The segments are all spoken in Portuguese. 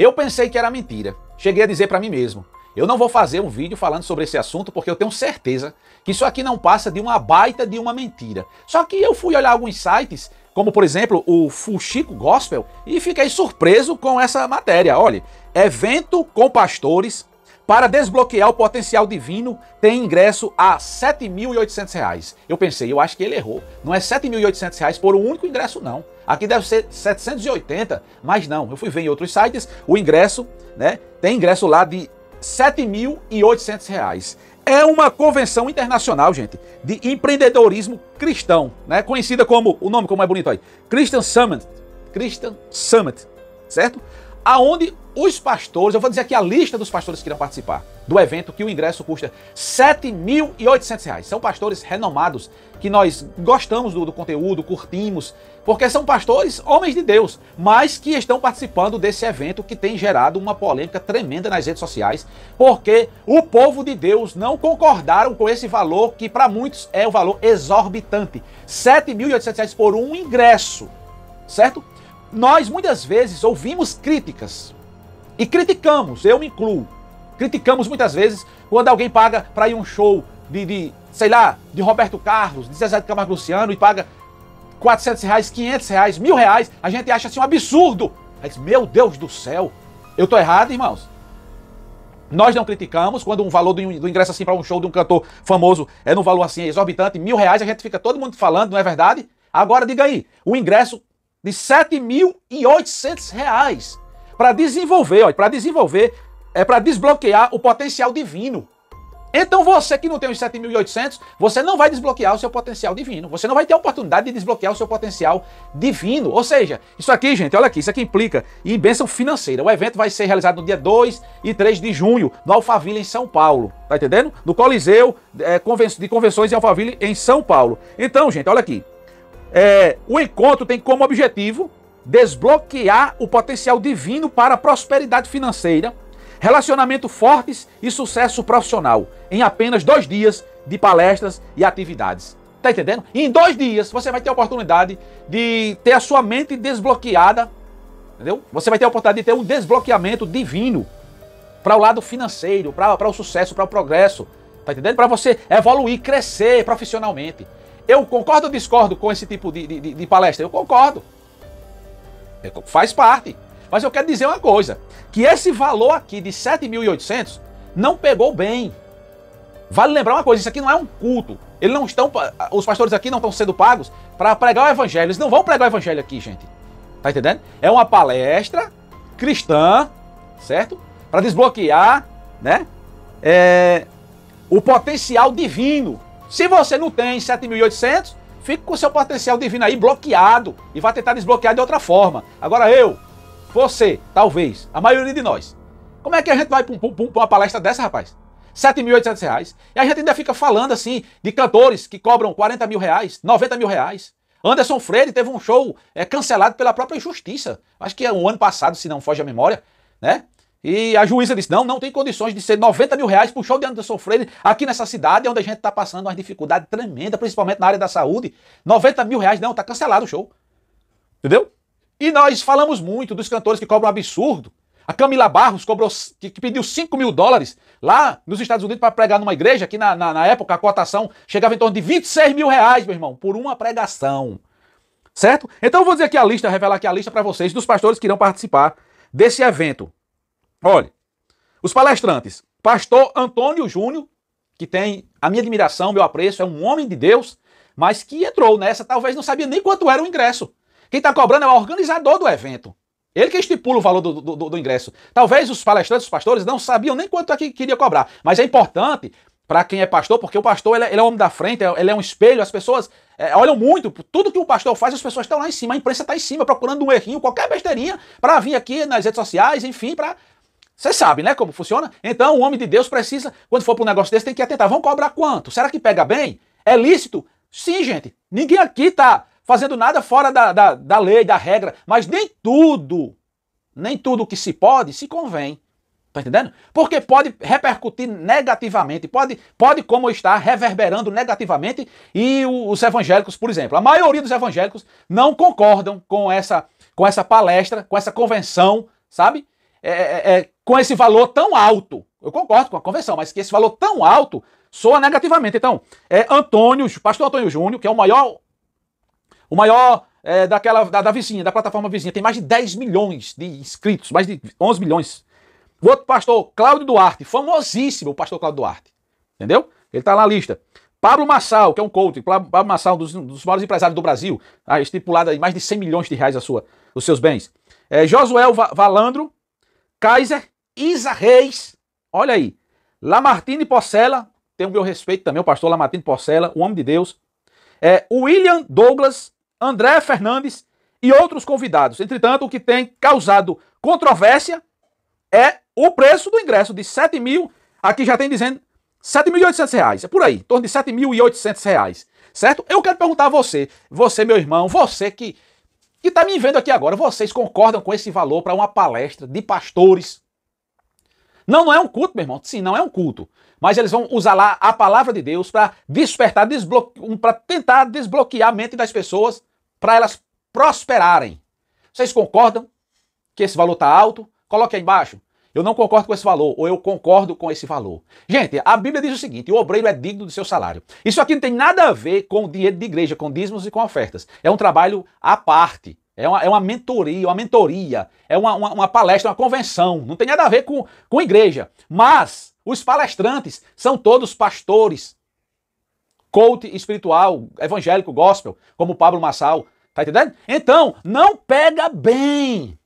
Eu pensei que era mentira. Cheguei a dizer para mim mesmo: eu não vou fazer um vídeo falando sobre esse assunto porque eu tenho certeza que isso aqui não passa de uma baita de uma mentira. Só que eu fui olhar alguns sites, como por exemplo o Fuxico Gospel, e fiquei surpreso com essa matéria. Olha, evento com pastores para desbloquear o potencial divino, tem ingresso a R$ 7.800. Eu pensei, eu acho que ele errou. Não é R$ 7.800 por um único ingresso, não. Aqui deve ser 780, mas não. Eu fui ver em outros sites, o ingresso, né? Tem ingresso lá de R$ 7.800. É uma convenção internacional, gente, de empreendedorismo cristão, né? Conhecida como, o nome como é bonito aí, Christian Summit. Christian Summit, certo? aonde os pastores, eu vou dizer aqui a lista dos pastores que irão participar do evento, que o ingresso custa R$ 7.800. São pastores renomados, que nós gostamos do, do, conteúdo, curtimos, porque são pastores homens de Deus, mas que estão participando desse evento que tem gerado uma polêmica tremenda nas redes sociais, porque o povo de Deus não concordaram com esse valor, que para muitos é um valor exorbitante. R$ 7.800 por um ingresso, certo? nós muitas vezes ouvimos críticas e criticamos, eu me incluo. Criticamos muitas vezes quando alguém paga para ir um show de, de, sei lá, de Roberto Carlos, de Zezé de Camargo Luciano e paga 400 reais, 500 reais, mil reais. A gente acha assim um absurdo. Mas, meu Deus do céu, eu tô errado, irmãos. Nós não criticamos quando um valor do ingresso assim para um show de um cantor famoso é num valor assim exorbitante, mil reais, a gente fica todo mundo falando, não é verdade? Agora diga aí, o ingresso de 7.800 reais para desenvolver, para desenvolver, é para desbloquear o potencial divino. Então você que não tem os 7.800, você não vai desbloquear o seu potencial divino. Você não vai ter a oportunidade de desbloquear o seu potencial divino. Ou seja, isso aqui, gente, olha aqui, isso aqui implica em bênção financeira. O evento vai ser realizado no dia 2 e 3 de junho, no Alphaville, em São Paulo. Tá entendendo? No Coliseu é, de Convenções em Alphaville, em São Paulo. Então, gente, olha aqui. É, o encontro tem como objetivo desbloquear o potencial divino para prosperidade financeira, relacionamento fortes e sucesso profissional em apenas dois dias de palestras e atividades. Tá entendendo? em dois dias você vai ter a oportunidade de ter a sua mente desbloqueada, entendeu? Você vai ter a oportunidade de ter um desbloqueamento divino para o lado financeiro, para o sucesso, para o progresso, tá entendendo? Para você evoluir, crescer profissionalmente. Eu concordo ou discordo com esse tipo de, de, de palestra? Eu concordo. É, faz parte. Mas eu quero dizer uma coisa: que esse valor aqui de 7.800 não pegou bem. Vale lembrar uma coisa: isso aqui não é um culto. Eles não estão, os pastores aqui não estão sendo pagos para pregar o evangelho. Eles não vão pregar o evangelho aqui, gente. Tá entendendo? É uma palestra cristã, certo? Para desbloquear, né? É, o potencial divino se você não tem 7.800, fique com seu potencial divino aí bloqueado e vá tentar desbloquear de outra forma. Agora eu, você, talvez, a maioria de nós. Como é que a gente vai para uma palestra dessa, rapaz? 7.800 reais. E a gente ainda fica falando assim de cantores que cobram 40 mil reais, 90 mil reais. Anderson Freire teve um show é, cancelado pela própria justiça. Acho que é um ano passado, se não foge a memória, né? E a juíza disse: não, não tem condições de ser 90 mil reais para o show de Anderson Freire aqui nessa cidade, onde a gente está passando uma dificuldade tremenda, principalmente na área da saúde. 90 mil reais, não, está cancelado o show. Entendeu? E nós falamos muito dos cantores que cobram um absurdo. A Camila Barros cobrou, que, que pediu 5 mil dólares lá nos Estados Unidos para pregar numa igreja, que na, na, na época a cotação chegava em torno de 26 mil reais, meu irmão, por uma pregação. Certo? Então eu vou dizer aqui a lista, revelar aqui a lista para vocês dos pastores que irão participar desse evento. Olha, os palestrantes, pastor Antônio Júnior, que tem a minha admiração, meu apreço, é um homem de Deus, mas que entrou nessa, talvez não sabia nem quanto era o ingresso. Quem está cobrando é o organizador do evento. Ele que estipula o valor do, do, do, ingresso. Talvez os palestrantes, os pastores, não sabiam nem quanto é que queria cobrar. Mas é importante para quem é pastor, porque o pastor ele é, ele é o homem da frente, é, ele é um espelho, as pessoas é, olham muito. Tudo que o pastor faz, as pessoas estão lá em cima, a imprensa está em cima, procurando um errinho, qualquer besteirinha, para vir aqui nas redes sociais, enfim, para você sabe, né, como funciona? Então, o homem de Deus precisa, quando for para um negócio desse, tem que atentar. Vão cobrar quanto? Será que pega bem? É lícito? Sim, gente. Ninguém aqui está fazendo nada fora da, da, da lei, da regra. Mas nem tudo, nem tudo que se pode, se convém. Tá entendendo? Porque pode repercutir negativamente, pode, pode como está, reverberando negativamente. E os evangélicos, por exemplo, a maioria dos evangélicos não concordam com essa, com essa palestra, com essa convenção, sabe? É, é, é com esse valor tão alto. Eu concordo com a convenção, mas que esse valor tão alto soa negativamente. Então, é Antônio, pastor Antônio Júnior, que é o maior, o maior é, daquela, da, da, vizinha, da plataforma vizinha, tem mais de 10 milhões de inscritos, mais de 11 milhões. O outro pastor, Cláudio Duarte, famosíssimo o pastor Cláudio Duarte, entendeu? Ele está na lista. Pablo Massal, que é um coach, Pablo Massal, dos, dos maiores empresários do Brasil, ah, estipulado em mais de 100 milhões de reais a sua, os seus bens. É, Josuel Valandro, Kaiser, Isa Reis, olha aí. Lamartine Porcela, tem o meu respeito também, o pastor Lamartine Porcela, o homem de Deus. É, William Douglas, André Fernandes e outros convidados. Entretanto, o que tem causado controvérsia é o preço do ingresso de 7 mil, aqui já tem dizendo 7.800 reais, é por aí, em torno de 7.800 reais, certo? Eu quero perguntar a você, você meu irmão, você que que está me vendo aqui agora, vocês concordam com esse valor para uma palestra de pastores não, não é um culto, meu irmão. Sim, não é um culto. Mas eles vão usar lá a palavra de Deus para despertar, para tentar desbloquear a mente das pessoas para elas prosperarem. Vocês concordam que esse valor está alto? Coloque aí embaixo. Eu não concordo com esse valor, ou eu concordo com esse valor. Gente, a Bíblia diz o seguinte: o obreiro é digno do seu salário. Isso aqui não tem nada a ver com o dinheiro de igreja, com dízimos e com ofertas. É um trabalho à parte. É uma, é uma mentoria, uma mentoria, é uma, uma, uma palestra, uma convenção. Não tem nada a ver com, com igreja. Mas os palestrantes são todos pastores, coach espiritual, evangélico, gospel, como Pablo Massal. Tá entendendo? Então, não pega bem.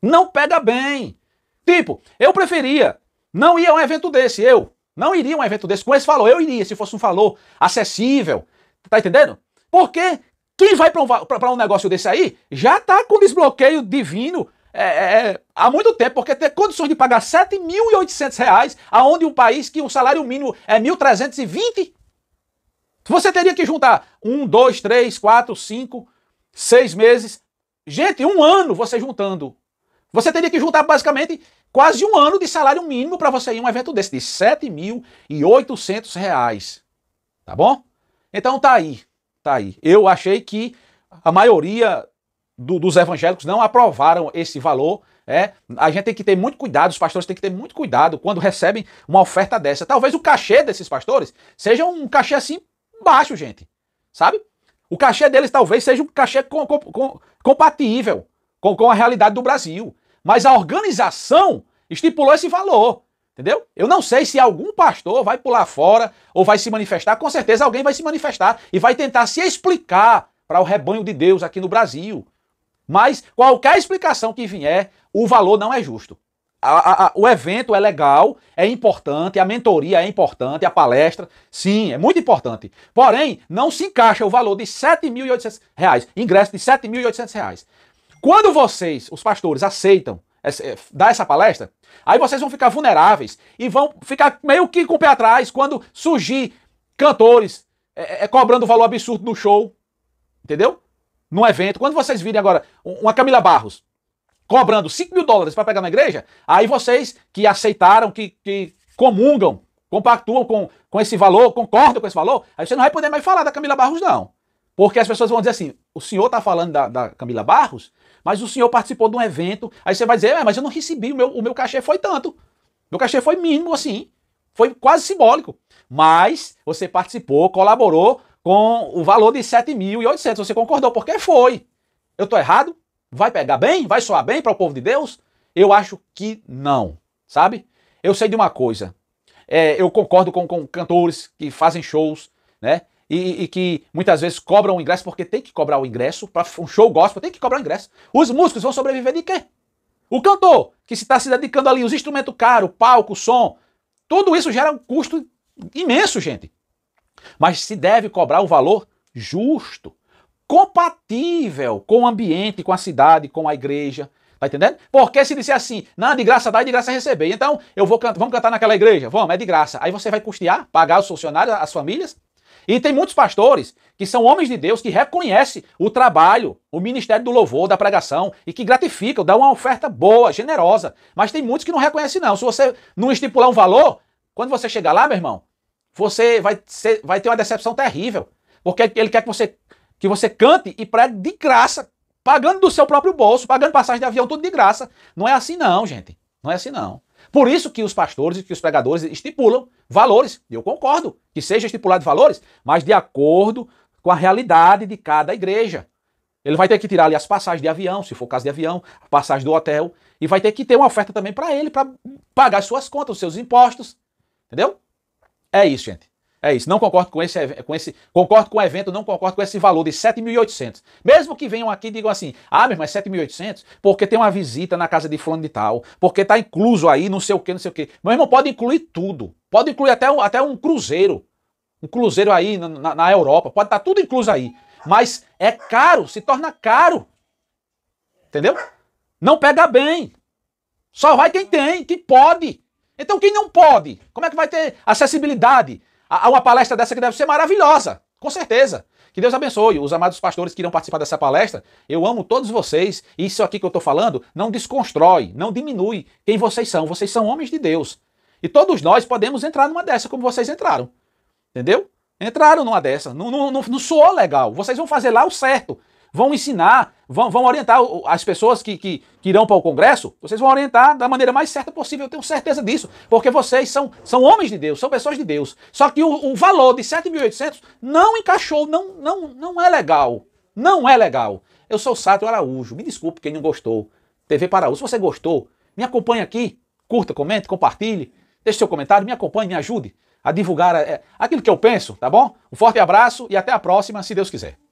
Não pega bem. Tipo, eu preferia não ir a um evento desse, eu. Não iria a um evento desse. Com esse falou, eu iria, se fosse um falou acessível. Tá entendendo? Por quê? Quem vai para um, um, negócio desse aí já está com desbloqueio divino é, é, é, há muito tempo, porque ter condições de pagar R$ 7.800, aonde um país que o salário mínimo é R$ 1.320, você teria que juntar um, dois, três, quatro, cinco, seis meses. Gente, um ano você juntando. Você teria que juntar basicamente quase um ano de salário mínimo para você ir a um evento desse, de R$ 7.800. Tá bom? Então tá aí. Está aí. Eu achei que a maioria do, dos evangélicos não aprovaram esse valor. É, a gente tem que ter muito cuidado, os pastores têm que ter muito cuidado quando recebem uma oferta dessa. Talvez o cachê desses pastores seja um cachê assim baixo, gente. Sabe? O cachê deles talvez seja um cachê com, com, com, compatível com, com a realidade do Brasil. Mas a organização estipulou esse valor. Entendeu? Eu não sei se algum pastor vai pular fora ou vai se manifestar. Com certeza alguém vai se manifestar e vai tentar se explicar para o rebanho de Deus aqui no Brasil. Mas qualquer explicação que vier, o valor não é justo. A, a, a, o evento é legal, é importante, a mentoria é importante, a palestra, sim, é muito importante. Porém, não se encaixa o valor de R$ 7.800, ingresso de R$ 7.800. Quando vocês, os pastores, aceitam eh, dá essa palestra, aí vocês vão ficar vulneráveis e vão ficar meio que com o pé atrás quando surgir cantores é, é, cobrando valor absurdo no show, entendeu? Num evento. Quando vocês virem agora uma Camila Barros cobrando 5 mil dólares para pegar na igreja, aí vocês que aceitaram, que, que comungam, compactuam com, com esse valor, concordam com esse valor, aí você não vai poder mais falar da Camila Barros, não. Porque as pessoas vão dizer assim: o senhor está falando da, da Camila Barros, mas o senhor participou de um evento, aí você vai dizer, é, mas eu não recebi, o meu, o meu cachê foi tanto. Meu cachê foi mínimo assim, foi quase simbólico. Mas você participou, colaborou com o valor de 7.800, você concordou, porque foi. Eu estou errado? Vai pegar bem? Vai soar bem para o povo de Deus? Eu acho que não, sabe? Eu sei de uma coisa, é, eu concordo com, com cantores que fazem shows, né? e, e, que muitas vezes cobram o ingresso porque tem que cobrar o ingresso. Para um show gospel, tem que cobrar o ingresso. Os músicos vão sobreviver de quê? O cantor, que se está se dedicando ali, os instrumentos caros, palco, som, tudo isso gera um custo imenso, gente. Mas se deve cobrar o um valor justo, compatível com o ambiente, com a cidade, com a igreja. Tá entendendo? Porque se disser assim, não, de graça dá e de graça receber. Então, eu vou cantar, vamos cantar naquela igreja? Vamos, é de graça. Aí você vai custear, pagar os funcionários, as famílias, e tem muitos pastores que são homens de Deus que reconhecem o trabalho, o ministério do louvor, da pregação e que gratificam, dão uma oferta boa, generosa. Mas tem muitos que não reconhecem, não. Se você não estipular um valor, quando você chegar lá, meu irmão, você vai, ser, vai ter uma decepção terrível. Porque ele quer que você, que você cante e pregue de graça, pagando do seu próprio bolso, pagando passagem de avião, tudo de graça. Não é assim, não, gente. Não é assim, não. Por isso que os pastores e que os pregadores estipulam valores, eu concordo que seja estipulado valores, mas de acordo com a realidade de cada igreja. Ele vai ter que tirar ali as passagens de avião, se for caso de avião, a passagem do hotel, e vai ter que ter uma oferta também para ele, para pagar suas contas, os seus impostos. Entendeu? É isso, gente. É isso. Não concordo com esse, com esse. Concordo com o evento, não concordo com esse valor de 7.800. Mesmo que venham aqui e digam assim: ah, meu irmão, é 7.800 porque tem uma visita na casa de fulano de tal, porque tá incluso aí, não sei o que, não sei o que. Meu irmão, pode incluir tudo. Pode incluir até um, até um cruzeiro. Um cruzeiro aí na, na, na Europa. Pode estar tá tudo incluso aí. Mas é caro, se torna caro. Entendeu? Não pega bem. Só vai quem tem, que pode. Então quem não pode? Como é que vai ter acessibilidade? Há uma palestra dessa que deve ser maravilhosa, com certeza. Que Deus abençoe os amados pastores que irão participar dessa palestra. Eu amo todos vocês. E isso aqui que eu estou falando não desconstrói, não diminui quem vocês são. Vocês são homens de Deus. E todos nós podemos entrar numa dessa como vocês entraram. Entendeu? Entraram numa dessa. Não, não, não, não soou legal. Vocês vão fazer lá o certo. Vão ensinar vão, vão orientar as pessoas que, que, que irão para o Congresso, vocês vão orientar da maneira mais certa possível, eu tenho certeza disso, porque vocês são, são homens de Deus, são pessoas de Deus. Só que o, o valor de 7.800 não encaixou, não, não, não é legal. Não é legal. Eu sou o Sato Araújo, me desculpe quem não gostou. TV Paraú, se você gostou, me acompanhe aqui, curta, comente, compartilhe, deixe seu comentário, me acompanhe, me ajude a divulgar é, aquilo que eu penso, tá bom? Um forte abraço e até a próxima, se Deus quiser.